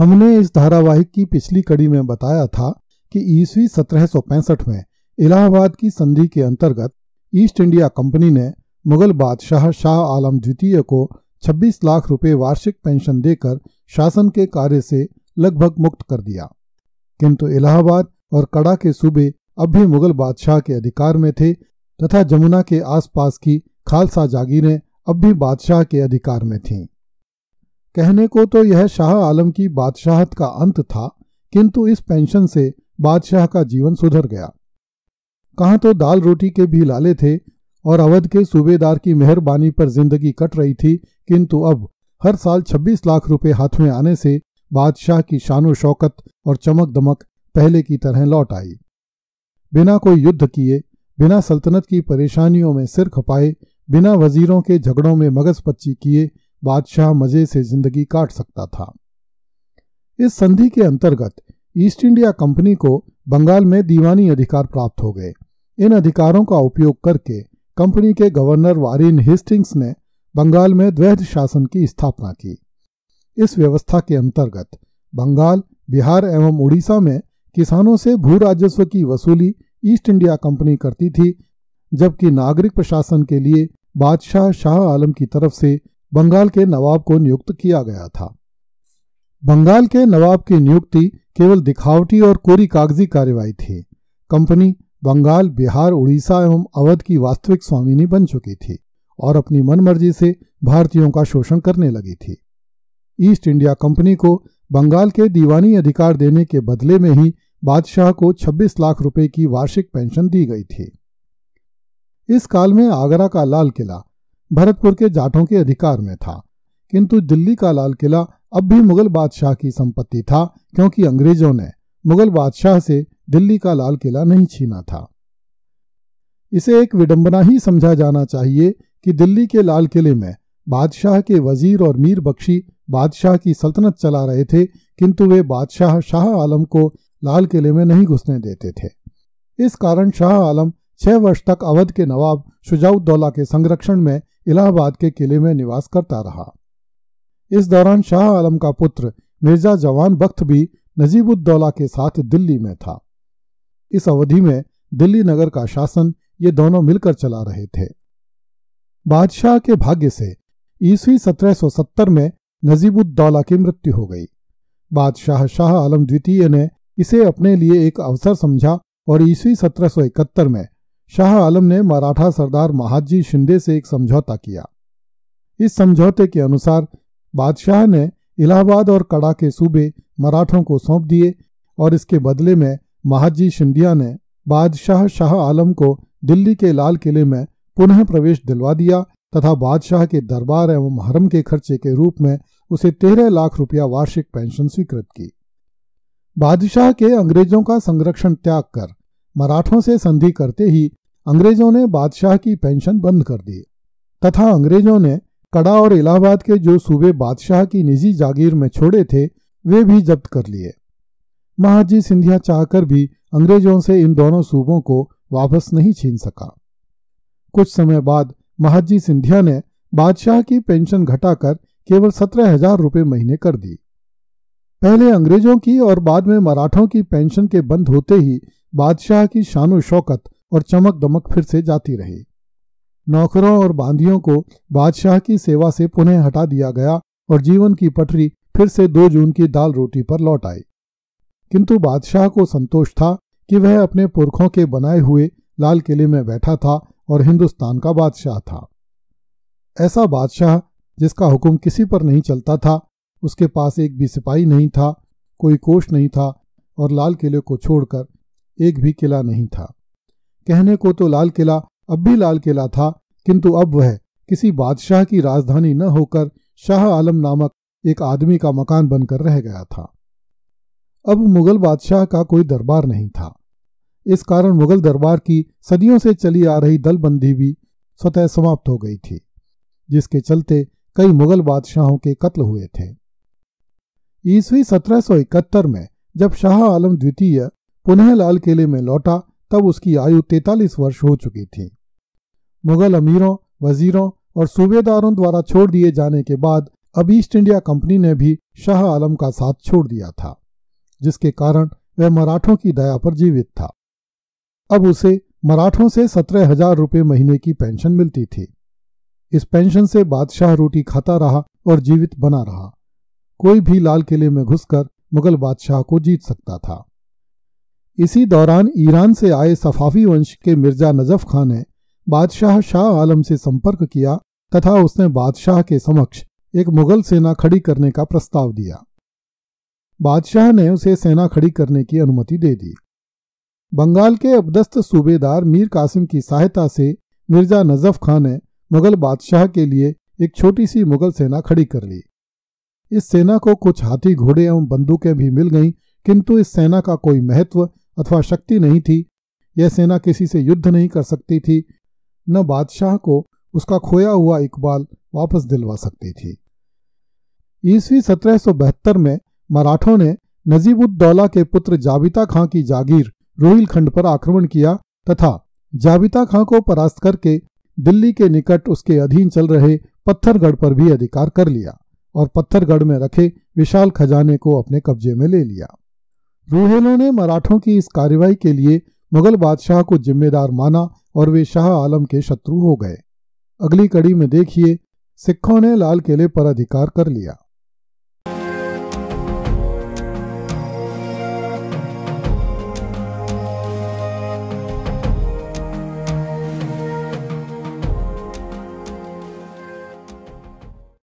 हमने इस धारावाहिक की पिछली कड़ी में बताया था कि ईस्वी सत्रह में इलाहाबाद की संधि के अंतर्गत ईस्ट इंडिया कंपनी ने मुगल बादशाह शाह आलम द्वितीय को 26 लाख रुपए वार्षिक पेंशन देकर शासन के कार्य से लगभग मुक्त कर दिया किंतु इलाहाबाद और कड़ा के सूबे अब भी मुगल बादशाह के अधिकार में थे तथा जमुना के आसपास की खालसा जागीरें अब भी बादशाह के अधिकार में थीं कहने को तो यह शाह आलम की बादशाहत का अंत था किंतु इस पेंशन से बादशाह का जीवन सुधर गया कहाँ तो दाल रोटी के भी लाले थे और अवध के सूबेदार की मेहरबानी पर जिंदगी कट रही थी किंतु अब हर साल 26 लाख रुपए हाथ में आने से बादशाह की शानो शौकत और चमक दमक पहले की तरह लौट आई बिना कोई युद्ध किए बिना सल्तनत की परेशानियों में सिर खपाए बिना वजीरों के झगड़ों में मगज पच्ची किए बादशाह मजे से जिंदगी काट सकता था इस संधि के अंतर्गत ईस्ट इंडिया कंपनी को बंगाल में दीवानी अधिकार प्राप्त हो गए इन अधिकारों का उपयोग करके कंपनी के गवर्नर वारिन हेस्टिंग्स ने बंगाल में द्वैध शासन की स्थापना की इस व्यवस्था के अंतर्गत बंगाल बिहार एवं उड़ीसा में किसानों से भू राजस्व की वसूली ईस्ट इंडिया कंपनी करती थी जबकि नागरिक प्रशासन के लिए बादशाह शाह आलम की तरफ से बंगाल के नवाब को नियुक्त किया गया था बंगाल के नवाब की नियुक्ति केवल दिखावटी और कोरी कागजी कार्रवाई थी कंपनी बंगाल बिहार उड़ीसा एवं अवध की वास्तविक स्वामिनी बन चुकी थी और अपनी मनमर्जी से भारतीयों का शोषण करने लगी थी ईस्ट इंडिया कंपनी को बंगाल के दीवानी अधिकार देने के बदले में ही बादशाह को 26 लाख रुपए की वार्षिक पेंशन दी गई थी इस काल में आगरा का लाल किला भरतपुर के जाटों के अधिकार में था किंतु दिल्ली का लाल किला अब भी मुगल बादशाह की संपत्ति था क्योंकि अंग्रेजों ने मुगल बादशाह से दिल्ली का लाल किला नहीं छीना था इसे एक विडंबना ही समझा जाना चाहिए कि दिल्ली के लाल किले में बादशाह के वजीर और मीर बख्शी बादशाह की सल्तनत चला रहे थे किंतु वे बादशाह शाह आलम को लाल किले में नहीं घुसने देते थे इस कारण शाह आलम छह वर्ष तक अवध के नवाब शुजाउद्दौला के संरक्षण में इलाहाबाद के किले में निवास करता रहा इस दौरान शाह आलम का पुत्र मिर्जा जवान बख्त भी नजीबुद्दौला के साथ दिल्ली में था इस अवधि में दिल्ली नगर का शासन ये दोनों मिलकर चला रहे थे बादशाह के भाग्य से ईस्वी 1770 में नजीबुद्दौला की मृत्यु हो गई बादशाह शाह आलम द्वितीय ने इसे अपने लिए एक अवसर समझा और ईस्वी 1771 में शाह आलम ने मराठा सरदार महाजी शिंदे से एक समझौता किया इस समझौते के अनुसार बादशाह ने इलाहाबाद और कड़ा के सूबे मराठों को सौंप दिए और इसके बदले में महाजी शिंदिया ने बादशाह शाह आलम को दिल्ली के लाल किले में पुनः प्रवेश दिलवा दिया तथा बादशाह के दरबार एवं हरम के खर्चे के रूप में उसे तेरह लाख रुपया वार्षिक पेंशन स्वीकृत की बादशाह के अंग्रेजों का संरक्षण त्याग कर मराठों से संधि करते ही अंग्रेजों ने बादशाह की पेंशन बंद कर दी तथा अंग्रेजों ने कड़ा और इलाहाबाद के जो सूबे बादशाह की निजी जागीर में छोड़े थे वे भी जब्त कर लिए महाजी सिंधिया चाहकर भी अंग्रेजों से इन दोनों सूबों को वापस नहीं छीन सका कुछ समय बाद महाजी सिंधिया ने बादशाह की पेंशन घटाकर केवल सत्रह हजार रुपये महीने कर दी पहले अंग्रेजों की और बाद में मराठों की पेंशन के बंद होते ही बादशाह की शानो शौकत और चमक दमक फिर से जाती रही नौकरों और बांधियों को बादशाह की सेवा से पुनः हटा दिया गया और जीवन की पटरी फिर से दो जून की दाल रोटी पर लौट आई किंतु बादशाह को संतोष था कि वह अपने पुरखों के बनाए हुए लाल किले में बैठा था और हिंदुस्तान का बादशाह था ऐसा बादशाह जिसका हुक्म किसी पर नहीं चलता था उसके पास एक भी सिपाही नहीं था कोई कोष नहीं था और लाल किले को छोड़कर एक भी किला नहीं था कहने को तो लाल किला अब भी लाल किला था किंतु अब वह किसी बादशाह की राजधानी न होकर शाह आलम नामक एक आदमी का मकान बनकर रह गया था अब मुगल बादशाह का कोई दरबार नहीं था इस कारण मुगल दरबार की सदियों से चली आ रही दलबंदी भी स्वतः समाप्त हो गई थी जिसके चलते कई मुगल बादशाहों के कत्ल हुए थे ईस्वी 1771 में जब शाह आलम द्वितीय पुनः लाल किले में लौटा तब उसकी आयु तैतालीस वर्ष हो चुकी थी मुगल अमीरों वजीरों और सूबेदारों द्वारा छोड़ दिए जाने के बाद अब ईस्ट इंडिया कंपनी ने भी शाह आलम का साथ छोड़ दिया था जिसके कारण वह मराठों की दया पर जीवित था अब उसे मराठों से सत्रह हजार रुपये महीने की पेंशन मिलती थी इस पेंशन से बादशाह रोटी खाता रहा और जीवित बना रहा कोई भी लाल किले में घुसकर मुगल बादशाह को जीत सकता था इसी दौरान ईरान से आए सफाफी वंश के मिर्जा नजफ खान ने बादशाह शाह आलम से संपर्क किया तथा उसने बादशाह के समक्ष एक मुगल सेना खड़ी करने का प्रस्ताव दिया बादशाह ने उसे सेना खड़ी करने की अनुमति दे दी बंगाल के अपदस्त सूबेदार मीर कासिम की सहायता से मिर्जा नजफ खान ने मुगल बादशाह के लिए एक छोटी सी मुगल सेना खड़ी कर ली इस सेना को कुछ हाथी घोड़े एवं बंदूकें भी मिल गईं किंतु इस सेना का कोई महत्व अथवा शक्ति नहीं थी यह सेना किसी से युद्ध नहीं कर सकती थी न बादशाह को उसका खोया हुआ इकबाल वापस दिलवा सकती थी ईस्वी बहत्तर में मराठों ने नजीबुद्दौला के पुत्र जाबिता खां की जागीर रोहिलखंड पर आक्रमण किया तथा जाबिता खां को परास्त करके दिल्ली के निकट उसके अधीन चल रहे पत्थरगढ़ पर भी अधिकार कर लिया और पत्थरगढ़ में रखे विशाल खजाने को अपने कब्जे में ले लिया रूहेलो ने मराठों की इस कार्रवाई के लिए मुगल बादशाह को जिम्मेदार माना और वे शाह आलम के शत्रु हो गए अगली कड़ी में देखिए सिखों ने लाल किले पर अधिकार कर लिया